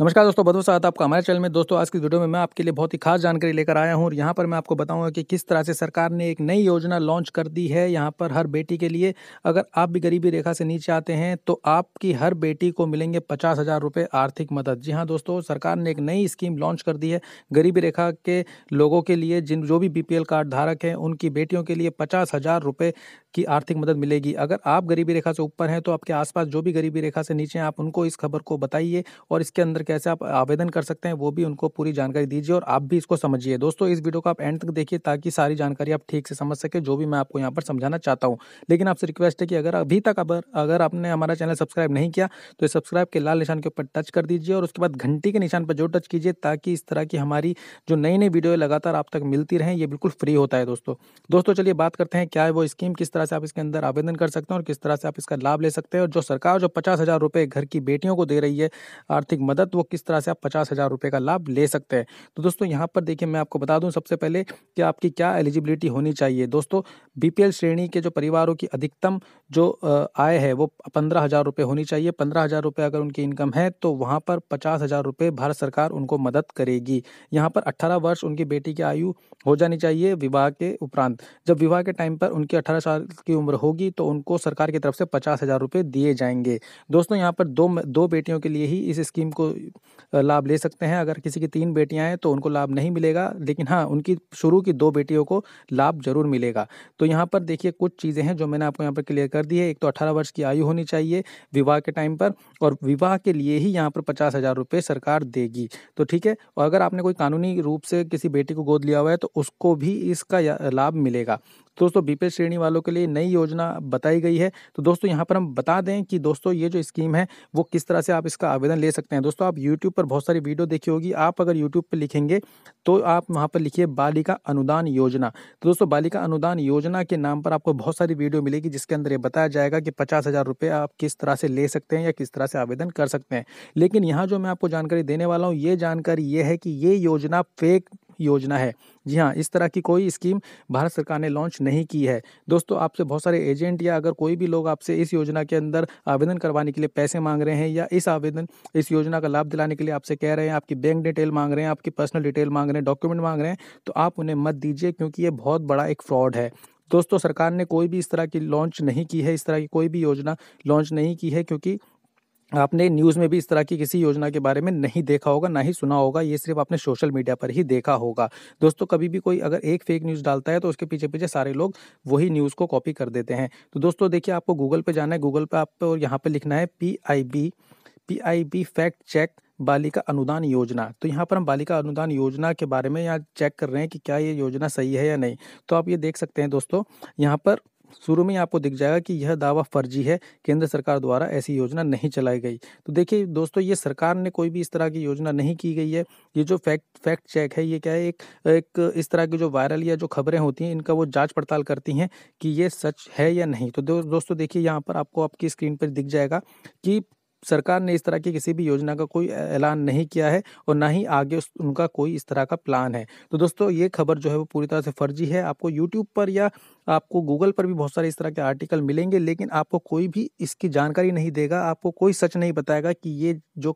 नमस्कार दोस्तों बहुत स्वागत आपका हमारे चैनल में दोस्तों आज की वीडियो में मैं आपके लिए बहुत ही खास जानकारी लेकर आया हूं और यहां पर मैं आपको बताऊंगा कि किस तरह से सरकार ने एक नई योजना लॉन्च कर दी है यहां पर हर बेटी के लिए अगर आप भी गरीबी रेखा से नीचे आते हैं तो आपकी हर बेटी को मिलेंगे पचास हज़ार रुपये आर्थिक मदद जी हाँ दोस्तों सरकार ने एक नई स्कीम लॉन्च कर दी है गरीबी रेखा के लोगों के लिए जिन जो भी बी कार्ड धारक हैं उनकी बेटियों के लिए पचास हज़ार की आर्थिक मदद मिलेगी अगर आप गरीबी रेखा से ऊपर हैं तो आपके आसपास जो भी गरीबी रेखा से नीचे हैं आप उनको इस खबर को बताइए और इसके अंदर कैसे आप आवेदन कर सकते हैं वो भी उनको पूरी जानकारी दीजिए और आप भी इसको समझिए दोस्तों इस वीडियो को आप एंड तक देखिए ताकि सारी जानकारी आप ठीक से समझ सके जो भी मैं आपको यहाँ पर समझाना चाहता हूँ लेकिन आपसे रिक्वेस्ट है कि अगर अभी तक अगर अगर आपने हमारा चैनल सब्सक्राइब नहीं किया तो सब्सक्राइब के लाल निशान के ऊपर टच कर दीजिए और उसके बाद घंटी के निशान पर जो टच कीजिए ताकि इस तरह की हमारी जो नई नई वीडियो लगातार आप तक मिलती रहें ये बिल्कुल फ्री होता है दोस्तों दोस्तों चलिए बात करते हैं क्या है वो स्कीम किस तरह से आप इसके अंदर आवेदन कर सकते हैं और किस तरह से आप इसका लाभ ले सकते हैं और जो सरकार जो पचास हज़ार रुपये घर की बेटियों को दे रही है आर्थिक मदद तो वो किस तरह से आप पचास हज़ार रुपये का लाभ ले सकते हैं तो दोस्तों यहाँ पर देखिए मैं आपको बता दूँ सबसे पहले कि आपकी क्या एलिजिबिलिटी होनी चाहिए दोस्तों बीपीएल श्रेणी के जो परिवारों की अधिकतम जो आय है वो पंद्रह हज़ार रुपये होनी चाहिए पंद्रह हज़ार रुपये अगर उनकी इनकम है तो वहाँ पर पचास हज़ार रुपये भारत सरकार उनको मदद करेगी यहाँ पर अट्ठारह वर्ष उनकी बेटी की आयु हो जानी चाहिए विवाह के उपरांत जब विवाह के टाइम पर उनकी अठारह साल की उम्र होगी तो उनको सरकार की तरफ से पचास हज़ार रुपये दिए जाएंगे दोस्तों यहाँ पर दो दो बेटियों के लिए ही इस स्कीम को लाभ ले सकते हैं अगर किसी की तीन बेटियां हैं तो उनको लाभ नहीं मिलेगा लेकिन हाँ उनकी शुरू की दो बेटियों को लाभ जरूर मिलेगा तो यहाँ पर देखिए कुछ चीज़ें हैं जो मैंने आपको यहाँ पर क्लियर कर दी है एक तो अठारह वर्ष की आयु होनी चाहिए विवाह के टाइम पर और विवाह के लिए ही यहाँ पर पचास हज़ार रुपये सरकार देगी तो ठीक है और अगर आपने कोई कानूनी रूप से किसी बेटी को गोद लिया हुआ है तो उसको भी इसका लाभ मिलेगा दोस्तों बीपीएल श्रेणी वालों के लिए नई योजना बताई गई है तो दोस्तों यहाँ पर हम बता दें कि दोस्तों ये जो स्कीम है वो किस तरह से आप इसका आवेदन ले सकते हैं दोस्तों आप यूट्यूब पर बहुत सारी वीडियो देखी होगी आप अगर यूट्यूब पर लिखेंगे तो आप वहाँ पर लिखिए बालिका अनुदान योजना तो दोस्तों बालिका अनुदान योजना के नाम पर आपको बहुत सारी वीडियो मिलेगी जिसके अंदर ये बताया जाएगा कि पचास हज़ार रुपये आप किस तरह से ले सकते हैं या किस तरह से आवेदन कर सकते हैं लेकिन यहाँ जो मैं आपको जानकारी देने वाला हूँ ये जानकारी ये है कि ये योजना फेक योजना है जी हाँ इस तरह की कोई स्कीम भारत सरकार ने लॉन्च नहीं की है दोस्तों आपसे बहुत सारे एजेंट या अगर कोई भी लोग आपसे इस योजना के अंदर आवेदन करवाने के लिए पैसे मांग रहे हैं या इस आवेदन इस योजना का लाभ दिलाने के लिए आपसे कह रहे हैं आपकी बैंक डिटेल मांग रहे हैं आपकी पर्सनल डिटेल मांग रहे हैं डॉक्यूमेंट मांग रहे हैं तो आप उन्हें मत दीजिए क्योंकि ये बहुत बड़ा एक फ्रॉड है दोस्तों सरकार ने कोई भी इस तरह की लॉन्च नहीं की है इस तरह की कोई भी योजना लॉन्च नहीं की है क्योंकि आपने न्यूज़ में भी इस तरह की किसी योजना के बारे में नहीं देखा होगा ना ही सुना होगा ये सिर्फ आपने सोशल मीडिया पर ही देखा होगा दोस्तों कभी भी कोई अगर एक फेक न्यूज़ डालता है तो उसके पीछे पीछे सारे लोग वही न्यूज़ को कॉपी कर देते हैं तो दोस्तों देखिए आपको गूगल पर जाना है गूगल पर आप और यहाँ पर लिखना है P I B P I B fact check बालिका अनुदान योजना तो यहाँ पर हम बालिका अनुदान योजना के बारे में यहाँ चेक कर रहे हैं कि क्या ये योजना सही है या नहीं तो आप ये देख सकते हैं दोस्तों यहाँ पर शुरू में ही आपको दिख जाएगा कि यह दावा फर्जी है केंद्र सरकार द्वारा ऐसी योजना नहीं चलाई गई तो देखिए दोस्तों ये सरकार ने कोई भी इस तरह की योजना नहीं की गई है ये जो फैक्ट फैक्ट चेक है ये क्या है एक एक इस तरह की जो वायरल या जो खबरें होती हैं इनका वो जाँच पड़ताल करती हैं कि ये सच है या नहीं तो दोस्तों देखिए यहाँ पर आपको आपकी स्क्रीन पर दिख जाएगा कि सरकार ने इस तरह की किसी भी योजना का कोई ऐलान नहीं किया है और ना ही आगे उस, उनका कोई इस तरह का प्लान है तो दोस्तों ये खबर जो है वो पूरी तरह से फर्जी है आपको यूट्यूब पर या आपको गूगल पर भी बहुत सारे इस तरह के आर्टिकल मिलेंगे लेकिन आपको कोई भी इसकी जानकारी नहीं देगा आपको कोई सच नहीं बताएगा कि ये जो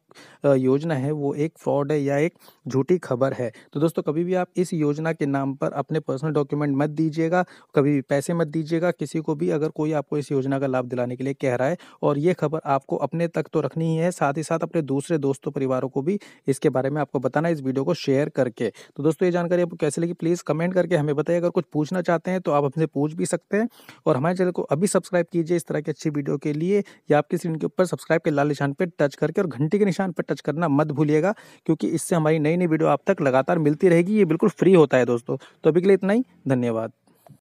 योजना है वो एक फ्रॉड है या एक झूठी खबर है तो दोस्तों कभी भी आप इस योजना के नाम पर अपने पर्सनल डॉक्यूमेंट मत दीजिएगा कभी भी पैसे मत दीजिएगा किसी को भी अगर कोई आपको इस योजना का लाभ दिलाने के लिए कह रहा है और ये खबर आपको अपने तक तो रखनी ही है साथ ही साथ अपने दूसरे दोस्तों परिवारों को भी इसके बारे में आपको बताना इस वीडियो को शेयर करके तो दोस्तों ये जानकारी आपको कैसे लगी प्लीज़ कमेंट करके हमें बताइए अगर कुछ पूछना चाहते हैं तो आप हमसे पूछ भी सकते हैं और हमारे चैनल को अभी सब्सक्राइब कीजिए इस तरह की अच्छी वीडियो के लिए या आपकी स्क्रीन के ऊपर सब्सक्राइब के लाल निशान पर टच करके और घंटी के निशान पर टच करना मत भूलिएगा क्योंकि इससे हमारी नई नई वीडियो आप तक लगातार मिलती रहेगी ये बिल्कुल फ्री होता है दोस्तों तो अभी के लिए इतना ही धन्यवाद